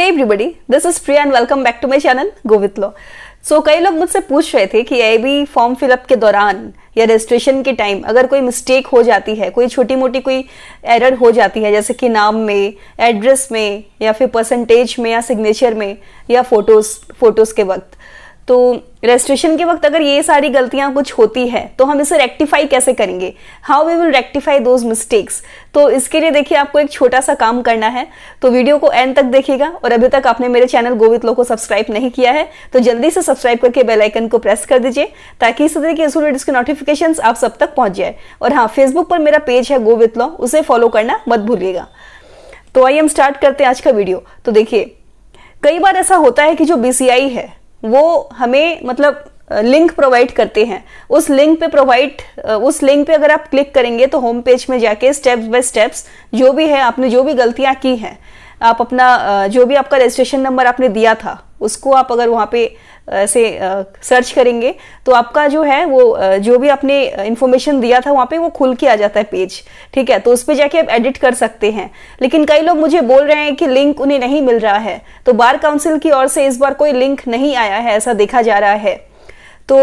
hey everybody this is Priya and welcome back to my channel Govind लो so कई लोग मुझसे पूछ रहे थे कि आई फॉर्म फिलअप के दौरान या रजिस्ट्रेशन के टाइम अगर कोई मिस्टेक हो जाती है कोई छोटी मोटी कोई एरर हो जाती है जैसे कि नाम में एड्रेस में या फिर परसेंटेज में या सिग्नेचर में या फोटोज फोटोज के वक्त तो रजिस्ट्रेशन के वक्त अगर ये सारी गलतियां कुछ होती है तो हम इसे रेक्टिफाई कैसे करेंगे how we will rectify those mistakes तो इसके लिए देखिए आपको एक छोटा सा काम करना है तो वीडियो को एंड तक देखिएगा और अभी तक आपने मेरे चैनल गोवित लो को सब्सक्राइब नहीं किया है तो जल्दी से सब्सक्राइब करके बेलाइकन को प्रेस कर दीजिए ताकि इस तरह के इस के नोटिफिकेशन आप सब तक पहुंच जाए और हाँ फेसबुक पर मेरा पेज है गोवित लो उसे फॉलो करना मत भूलिएगा तो आइए हम स्टार्ट करते हैं आज का वीडियो तो देखिए कई बार ऐसा होता है कि जो बीसीआई है वो हमें मतलब लिंक प्रोवाइड करते हैं उस लिंक पे प्रोवाइड उस लिंक पे अगर आप क्लिक करेंगे तो होम पेज में जाके स्टेप बाय स्टेप्स जो भी है आपने जो भी गलतियां की हैं आप अपना जो भी आपका रजिस्ट्रेशन नंबर आपने दिया था उसको आप अगर वहाँ पे से सर्च करेंगे तो आपका जो है वो जो भी आपने इन्फॉर्मेशन दिया था वहाँ पे वो खुल के आ जाता है पेज ठीक है तो उस पर जाके आप एडिट कर सकते हैं लेकिन कई लोग मुझे बोल रहे हैं कि लिंक उन्हें नहीं मिल रहा है तो बार काउंसिल की ओर से इस बार कोई लिंक नहीं आया है ऐसा देखा जा रहा है तो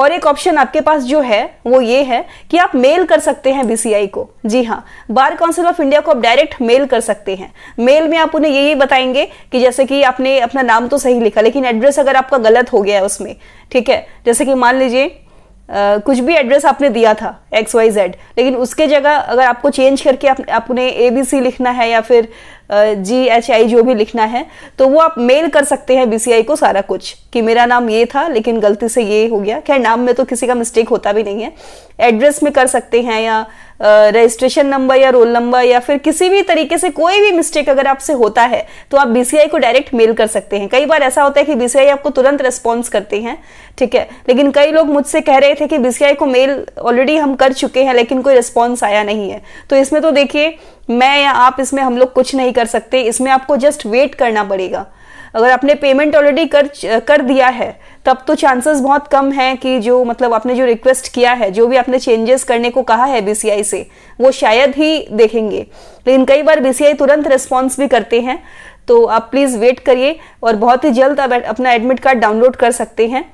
और एक ऑप्शन आपके पास जो है वो ये है कि आप मेल कर सकते हैं बीसीआई को जी हाँ बार काउंसिल ऑफ इंडिया को आप डायरेक्ट मेल कर सकते हैं मेल में आप उन्हें यही बताएंगे कि जैसे कि आपने अपना नाम तो सही लिखा लेकिन एड्रेस अगर आपका गलत हो गया है उसमें ठीक है जैसे कि मान लीजिए कुछ भी एड्रेस आपने दिया था एक्स वाई जेड लेकिन उसके जगह अगर आपको चेंज करके आप, आपने ए बी सी लिखना है या फिर जी एच आई जो भी लिखना है तो वो आप मेल कर सकते हैं बीसीआई को सारा कुछ कि मेरा नाम ये था लेकिन गलती से ये हो गया खैर नाम में तो किसी का मिस्टेक होता भी नहीं है एड्रेस में कर सकते हैं या रजिस्ट्रेशन नंबर या रोल नंबर या फिर किसी भी तरीके से कोई भी मिस्टेक अगर आपसे होता है तो आप बीसीआई को डायरेक्ट मेल कर सकते हैं कई बार ऐसा होता है कि बीसीआई आपको तुरंत रिस्पॉन्स करते हैं ठीक है लेकिन कई लोग मुझसे कह रहे थे कि बीसीआई को मेल ऑलरेडी हम कर चुके हैं लेकिन कोई रिस्पॉन्स आया नहीं है तो इसमें तो देखिए मैं या आप इसमें हम लोग कुछ नहीं कर सकते इसमें आपको जस्ट वेट करना पड़ेगा अगर आपने पेमेंट ऑलरेडी कर कर दिया है तब तो चांसेस बहुत कम हैं कि जो मतलब आपने जो रिक्वेस्ट किया है जो भी आपने चेंजेस करने को कहा है बीसीआई से वो शायद ही देखेंगे लेकिन कई बार बीसीआई तुरंत रिस्पॉन्स भी करते हैं तो आप प्लीज़ वेट करिए और बहुत ही जल्द आप अपना एडमिट कार्ड डाउनलोड कर सकते हैं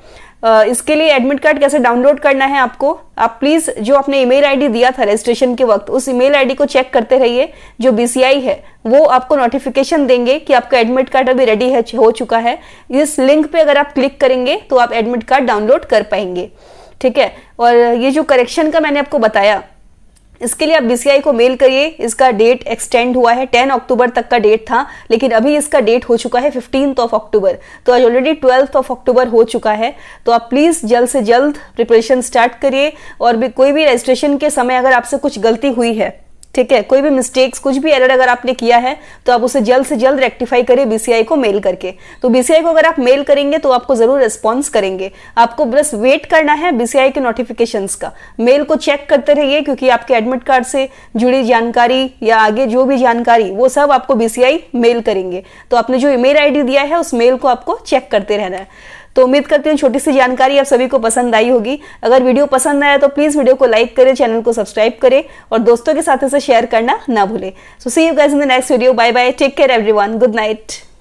इसके लिए एडमिट कार्ड कैसे डाउनलोड करना है आपको आप प्लीज़ जो आपने ईमेल आईडी दिया था रजिस्ट्रेशन के वक्त उस ईमेल आईडी को चेक करते रहिए जो बीसीआई है वो आपको नोटिफिकेशन देंगे कि आपका एडमिट कार्ड अभी रेडी है हो चुका है इस लिंक पे अगर आप क्लिक करेंगे तो आप एडमिट कार्ड डाउनलोड कर पाएंगे ठीक है और ये जो करेक्शन का मैंने आपको बताया इसके लिए आप बीसीआई को मेल करिए इसका डेट एक्सटेंड हुआ है टेन अक्टूबर तक का डेट था लेकिन अभी इसका डेट हो चुका है फिफ्टींथ ऑफ अक्टूबर तो आज ऑलरेडी ट्वेल्थ ऑफ अक्टूबर हो चुका है तो आप प्लीज़ जल्द से जल्द प्रिपरेशन स्टार्ट करिए और भी कोई भी रजिस्ट्रेशन के समय अगर आपसे कुछ गलती हुई है ठीक है कोई भी मिस्टेक्स कुछ भी एरर अगर आपने किया है तो आप उसे जल्द से जल्द रेक्टिफाई करिए बीसीआई को मेल करके तो बीसीआई को अगर आप मेल करेंगे तो आपको जरूर रेस्पॉन्स करेंगे आपको बस वेट करना है बीसीआई के नोटिफिकेशन का मेल को चेक करते रहिए क्योंकि आपके एडमिट कार्ड से जुड़ी जानकारी या आगे जो भी जानकारी वो सब आपको बीसीआई मेल करेंगे तो आपने जो ईमेल आईडी दिया है उस मेल को आपको चेक करते रहना है तो उम्मीद करती हूँ छोटी सी जानकारी आप सभी को पसंद आई होगी अगर वीडियो पसंद आया तो प्लीज़ वीडियो को लाइक करें चैनल को सब्सक्राइब करें और दोस्तों के साथ इसे शेयर करना ना भूले so see you guys in the next video bye bye take care one good night